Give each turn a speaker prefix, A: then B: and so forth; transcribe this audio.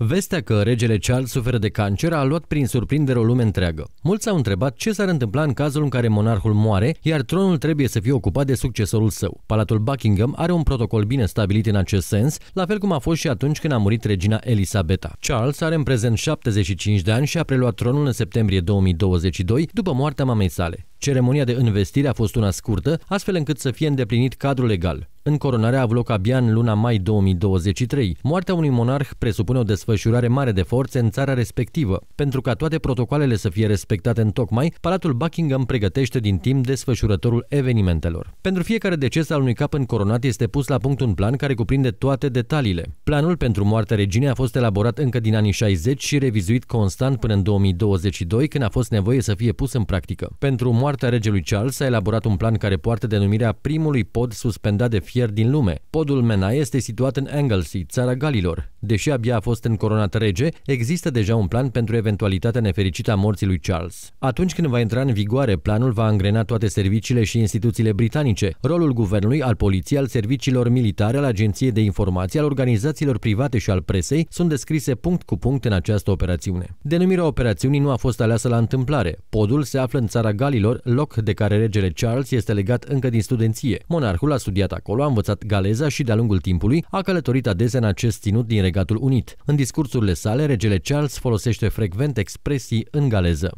A: Vestea că regele Charles suferă de cancer a luat prin surprindere o lume întreagă. Mulți s-au întrebat ce s-ar întâmpla în cazul în care monarhul moare, iar tronul trebuie să fie ocupat de succesorul său. Palatul Buckingham are un protocol bine stabilit în acest sens, la fel cum a fost și atunci când a murit regina Elisabeta. Charles are în prezent 75 de ani și a preluat tronul în septembrie 2022, după moartea mamei sale. Ceremonia de investire a fost una scurtă, astfel încât să fie îndeplinit cadrul legal. Încoronarea a avut loc abia în luna mai 2023. Moartea unui monarh presupune o desfășurare mare de forțe în țara respectivă. Pentru ca toate protocoalele să fie respectate în tocmai, Palatul Buckingham pregătește din timp desfășurătorul evenimentelor. Pentru fiecare deces al unui cap încoronat este pus la punct un plan care cuprinde toate detaliile. Planul pentru moartea reginei a fost elaborat încă din anii 60 și revizuit constant până în 2022, când a fost nevoie să fie pus în practică. Pentru moartea regelui Charles s-a elaborat un plan care poartă denumirea primului pod suspendat de fie rutier din lume. Podul Mena este situat în Anglesey, țara Galilor, Deși abia a fost încoronat rege, există deja un plan pentru eventualitatea nefericită a morții lui Charles. Atunci când va intra în vigoare, planul va angrena toate serviciile și instituțiile britanice, rolul guvernului, al poliției, al serviciilor militare, al agenției de informații, al organizațiilor private și al presei sunt descrise punct cu punct în această operațiune. Denumirea operațiunii nu a fost aleasă la întâmplare. Podul se află în țara Galilor, loc de care regele Charles este legat încă din studenție. Monarhul a studiat acolo, a învățat galeza și de-a lungul timpului a călătorit adesea în acest ținut din Regatul Unit. În discursurile sale, regele Charles folosește frecvent expresii în galeză.